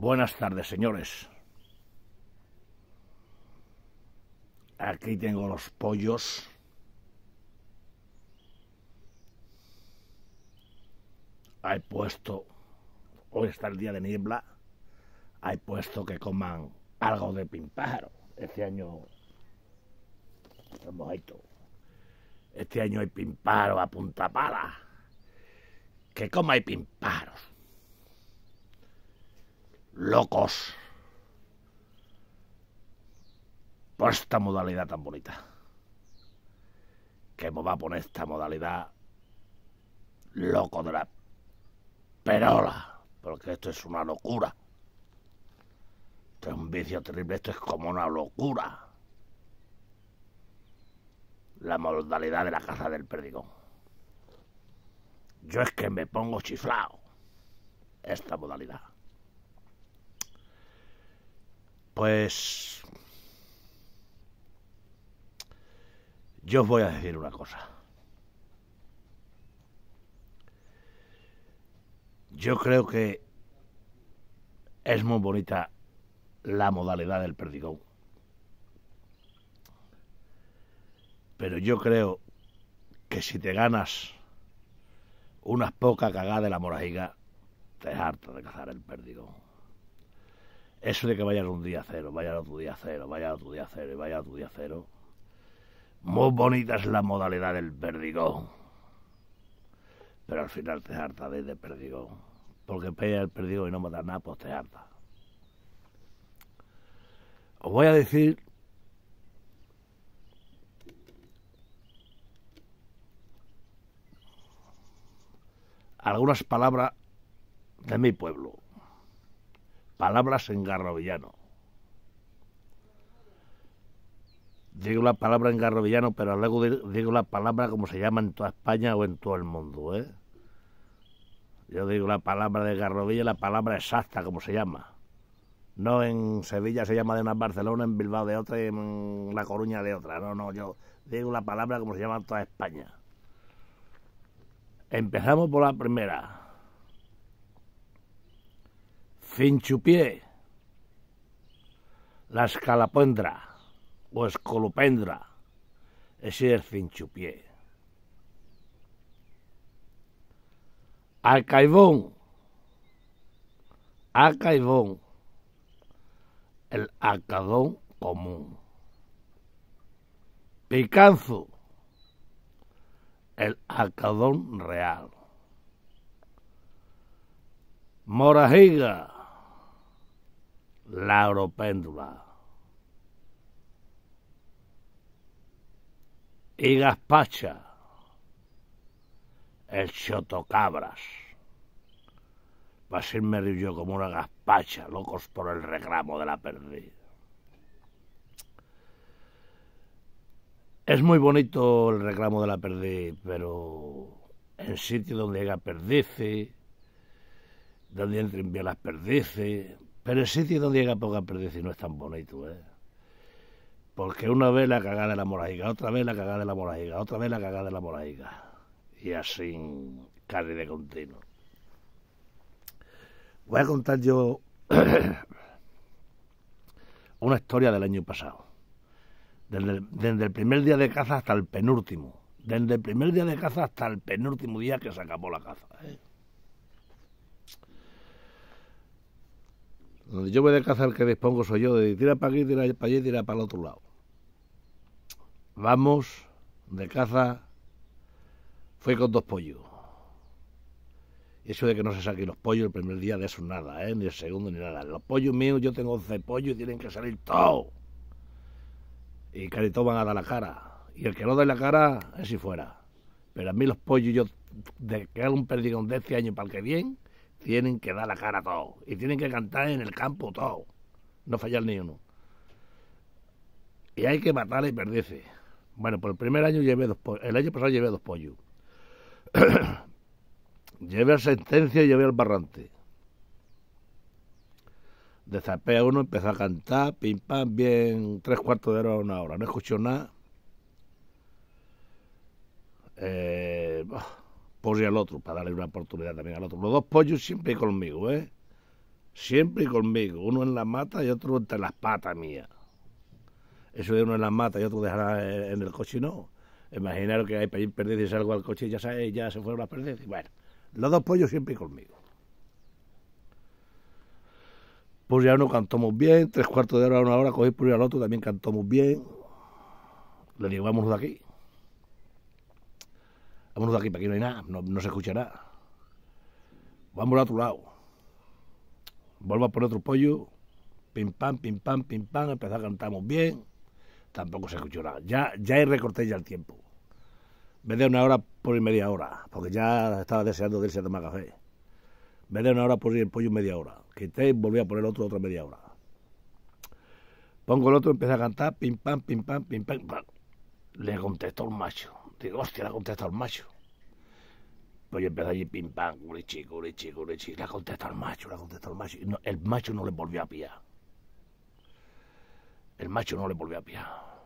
Buenas tardes, señores. Aquí tengo los pollos. Hay puesto, hoy está el día de niebla, hay puesto que coman algo de pimparo. Este año Este año hay pimparo a punta pala. Que coma hay pimparos locos por esta modalidad tan bonita. Que me va a poner esta modalidad loco de la perola, porque esto es una locura. Esto es un vicio terrible, esto es como una locura. La modalidad de la casa del perdigón. Yo es que me pongo chiflado esta modalidad. Pues... Yo os voy a decir una cosa. Yo creo que es muy bonita la modalidad del Perdigón. Pero yo creo que si te ganas unas pocas cagadas de la morajiga, te harto de cazar el Perdigón. Eso de que vayas un día cero, vayas otro día cero, vayas otro día cero y vayas otro día cero. Muy bonita es la modalidad del perdigón. Pero al final te harta de, pérdigo. Porque pega el perdigón y no matar nada, pues te harta. Os voy a decir algunas palabras de mi pueblo. Palabras en garrovillano. Digo la palabra en garrovillano, pero luego digo la palabra como se llama en toda España o en todo el mundo, ¿eh? Yo digo la palabra de Garrovilla, la palabra exacta, como se llama. No en Sevilla se llama de una Barcelona, en Bilbao de otra y en La Coruña de otra. No, no, yo digo la palabra como se llama en toda España. Empezamos por la primera. Finchupié, la escalapendra o escolopendra, ese es finchupié. Acaibón Acaibón el alcadón común. Picanzo, el alcadón real. Morajiga, lauropéndula. Y Gaspacha, el chotocabras. ...para ser yo como una gaspacha, locos por el reclamo de la perdida. Es muy bonito el reclamo de la perdida, pero en sitio donde hay perdice donde entren bien las perdices, pero el sitio donde llega poca perdición no es tan bonito, ¿eh? Porque una vez la cagada de la morajiga, otra vez la cagada de la morajiga, otra vez la cagada de la morajiga. Y así, cae de continuo. Voy a contar yo una historia del año pasado. Desde el, desde el, primer día de caza hasta el penúltimo. Desde el primer día de caza hasta el penúltimo día que se acabó la caza. ¿eh? Donde yo voy de caza, el que dispongo soy yo, de tira para aquí, tira para allí, tira para el otro lado. Vamos, de caza, fue con dos pollos. Y eso de que no se saquen los pollos el primer día de eso nada, ¿eh? ni el segundo ni nada. Los pollos míos, yo tengo 11 pollos y tienen que salir todos. Y carito van a dar la cara. Y el que no da la cara es si fuera. Pero a mí los pollos, yo de que un perdigón de este año para el que bien tienen que dar la cara a todos y tienen que cantar en el campo todo, no fallar ni uno. Y hay que matar y perderse. Bueno, por el primer año llevé dos pollos, el año pasado llevé dos pollos. llevé a sentencia y llevé al barrante. Desapea a uno, empezó a cantar, pim pam, bien, tres cuartos de hora, una hora. No escuchó nada. Eh, pollo al otro, para darle una oportunidad también al otro. Los dos pollos siempre conmigo, ¿eh? Siempre conmigo. Uno en la mata y otro entre las patas mía. Eso de uno en la mata y otro dejará en el coche, no. Imaginaros que hay para ir perdices y salgo al coche y ya, ya se fueron las perdices. Bueno, los dos pollos siempre conmigo. Pues ya uno cantamos bien, tres cuartos de hora a una hora, cogí por al otro, también cantamos bien. Le llevamos de aquí. Vámonos de aquí, para aquí no hay nada, no, se se nada. Vamos a otro lado. Vuelvo a poner otro pollo. Pim pam, pim pam, pim pam. Empezó a cantar muy bien. Tampoco se escuchó nada. Ya, ya recorté ya el tiempo. Me de una hora por y media hora, porque ya estaba deseando que él se tomar café. Me de una hora por el pollo media hora. Quité y volví a poner otro, otra media hora. Pongo el otro, empecé a cantar, pim pam, pim pam, pim pam. Le contestó un macho. Digo, hostia, le ha contestado el macho. Pues yo empecé allí pim pam, culichi, culichi, Le La contestado el macho, ha contestado el macho. Y no, el macho no le volvió a pillar. El macho no le volvió a pillar.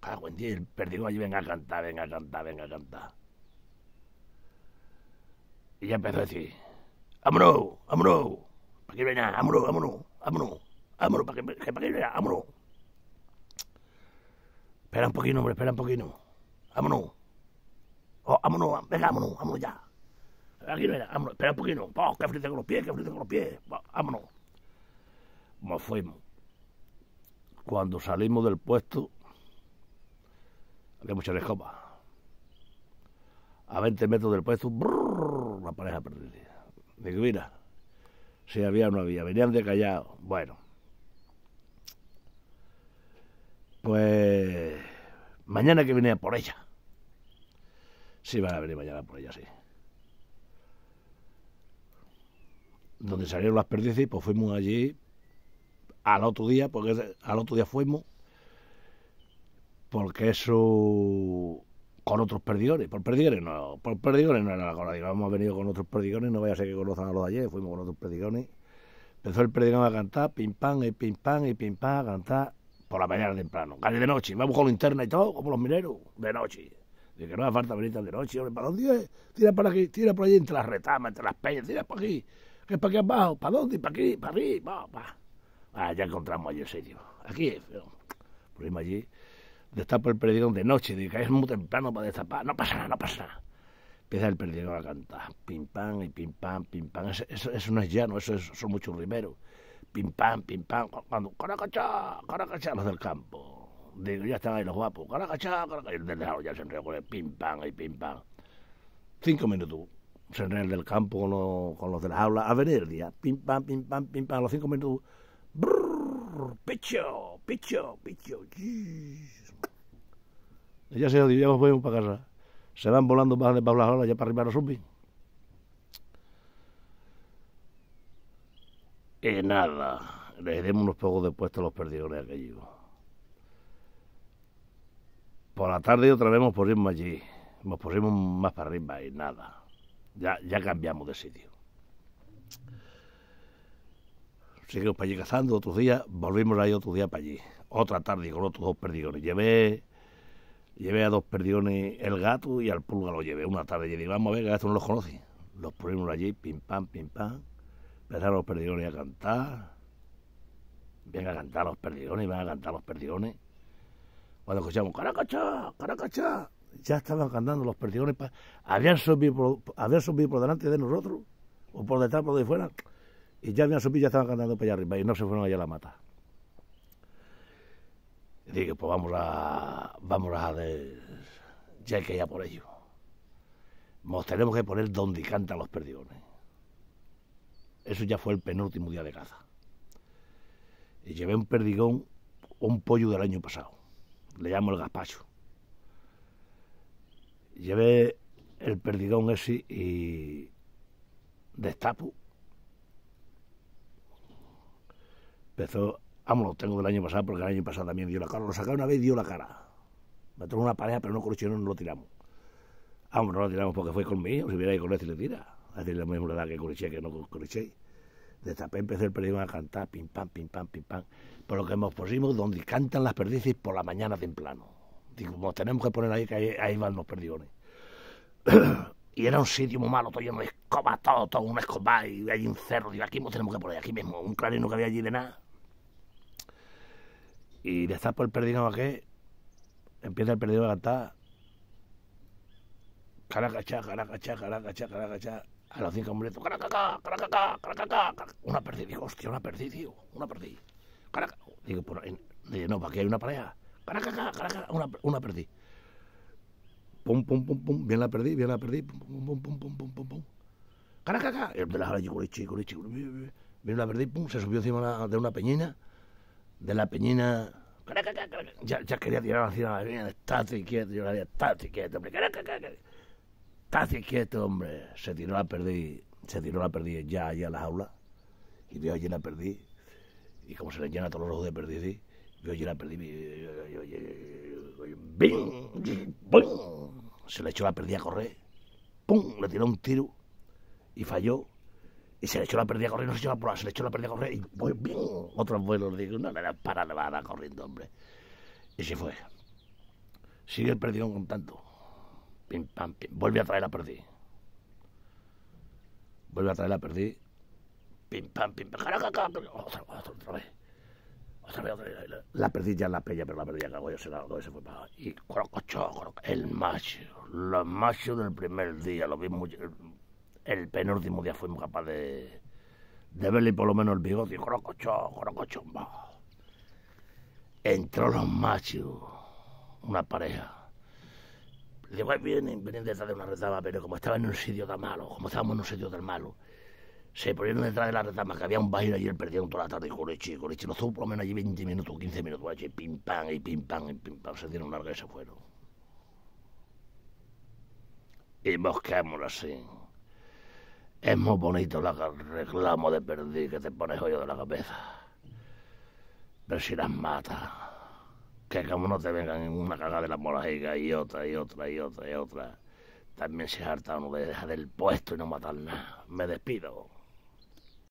Cago en el perdigón allí venga a cantar, venga a cantar, venga a cantar. Y ya empezó a decir, ¡Vámonos! ¡Vámonos! ¿Para que venga? ¡Vámonos! ¡Vámonos! ¡Vámonos! ¿Para que venga? ¡Vámonos! Espera un poquito, hombre, espera un poquito vámonos. Oh, vámonos, venga, vámonos, vámonos ya. Aquí no era, vámonos, espera un poquito. Oh, que frita con los pies, que frita con los pies. Vámonos. Nos fuimos. Cuando salimos del puesto, había muchas escopas. A 20 metros del puesto, brrr, la pareja perdida. Digo, mira, si había o no había. Venían de callado. Bueno. Pues Mañana que viene por ella. Sí, van a venir mañana por ella, sí. Donde salieron las perdices, pues fuimos allí al otro día, porque al otro día fuimos, porque eso con otros perdigones, por perdigones no, por perdigones no era la cosa, digamos, hemos venido con otros perdigones, no vaya a ser que conozcan a los de ayer, fuimos con otros perdigones, empezó el perdigón a cantar, pim pam, y pim pam, y pim pam, a cantar, por la mañana temprano, calle de noche, vamos con buscar linterna y todo, como los mineros, de noche. De que no hace falta venir de noche, ¿para dónde Tira para aquí, tira por allí, entre las retamas, entre las peñas, tira para aquí, que es para aquí abajo, ¿para dónde? ¿Para aquí? ¿Para aquí? ¿Para pa. Ah, ya encontramos allí el sitio. Aquí es, pero allí, destapa el perdigón de noche, de que es muy temprano para destapar, no pasa nada, no pasa nada. Empieza el perdigón a cantar, pim pam y pim pam, pim pam. Eso, no es llano, eso, son muchos rimeros pim pam, pim pam, cuando caracachá, caracachá los del campo. Digo, ya están ahí los guapos, caracachá, caracachá, el del ya se enredó con el pim pam ahí pim pam. Cinco minutos, se enredó el del campo con los, de las aulas, a venir el pim pam, pim pam, pim pam, a los cinco minutos, brrr, picho, picho, pecho, y ya se los ya voy para casa. Se van volando para, para las olas, ya para arriba los zombies. Que eh, nada. le demos unos pocos de puestos a los perdigones aquellos. Por la tarde otra vez nos pusimos allí. Nos pusimos más para arriba y nada. Ya, ya cambiamos de sitio. Seguimos para allí cazando otros días, volvimos ahí otro día para allí. Otra tarde con otros dos perdigones. Llevé llevé a dos perdigones el gato y al pulga lo llevé una tarde. Y digo, vamos a ver, que no los conoce. Los ponemos allí, pim pam, pim pam. Empezaron los perdigones a cantar. Vienen a cantar los perdigones, van a cantar los perdigones. Cuando escuchamos caracacha caracacha ya estaban cantando los perdigones. Habían, subido por, delante de nosotros, o por detrás, por de fuera, y ya habían subido, ya estaban cantando para allá arriba, y no se fueron allá a la mata. Y dije, pues vamos a, vamos a ver... ya que ya por ellos. Nos tenemos que poner donde cantan los perdigones. Eso ya fue el penúltimo día de caza. Y llevé un perdigón, un pollo del año pasado. Le llamo el gaspacho Llevé el perdigón ese y destapo. Empezó, vamos, lo tengo del año pasado porque el año pasado también dio la cara. Lo saqué una vez y dio la cara. Me una pareja, pero no cruchero, no lo tiramos. Vamos, no lo tiramos porque fue conmigo, si hubiera ido con él y le tira a decir la misma que Coriché, que no Desde empezó el periódico a cantar, pim pam, pim pam, pim pam. Por lo que hemos pusimos donde cantan las perdices por la mañana temprano. Digo, nos tenemos que poner ahí, que ahí, van los perdigones. y era un sitio muy malo, todo lleno de escobas, todo, todo un escoba, y hay un cerro, digo, aquí nos tenemos que poner, aquí mismo, un clarino no había allí de nada. Y de estar por el perdigón aquí, empieza el perdigón a cantar, caracachá, caracachá, caracachá, caracachá, a los cinco minutos, caracaca, caracaca, caracaca, una perdiz, digo, hostia, una perdiz, tío, una perdiz, caracaca digo, no, para aquí hay una pareja, caracaca, caracaca, una, una perdiz, pum, pum, pum, pum, bien la perdí, bien la perdí, pum, pum, pum, pum, pum, pum, pum, caracaca, el de la jala, curichi, curichi, bien la perdí, pum, se subió encima de una peñina, de la peñina, caracaca, caracaca, ya, ya quería tirar hacia la peñina, Está, quieto, yo la había, estate quieto, caracaca, Estate quieto, hombre. Se tiró la perdiz, se tiró la perdiz ya allá a la jaula y vio allí la perdiz. Y como se le llena todos los ojos de perdiz, vio allí la perdiz. Se le echó la perdiz a correr. ¡Pum! Le tiró un tiro y falló. Y se le echó la perdiz a correr, no se echó la prueba, se le echó la perdiz a correr y ¡bing! otro vuelo le digo, no le das para, le va a dar corriendo, hombre. Y se fue. Sigue el perdiz con tanto. Pim, pam, pim. Vuelve a traer a Perdí. Vuelve a traer a Perdí. Pim, pam, pim. Otra, otra, otra vez. Otra vez, otra vez. La perdí ya en la pella, pero la perdí ya cagó yo, se la se fue para. Y crococho! el macho. Los macho del primer día, lo vi muy. El, penúltimo día fuimos capaz de. de verle por lo menos el bigote. Y ¡Crococho! crocochó. Entró los machos, una pareja y bien, vienen detrás de una retama, pero como estaba en un sitio tan malo, como estábamos en un sitio tan malo, se ponieron detrás de la retama, que había un baile y él perdieron toda la tarde, chico, le no estuvo por lo menos allí 20 minutos, 15 minutos, allí, pim pam, y pim pam, y pim pam, se dieron larga y se fueron. Y mosquémoslo así. Es muy bonito el reclamo de perdir que te pones hoyo de la cabeza. Pero si las matas que como no te vengan en una caga de la morajiga y otra y otra y otra y otra, también se harta uno de dejar del puesto y no matar nada. Me despido.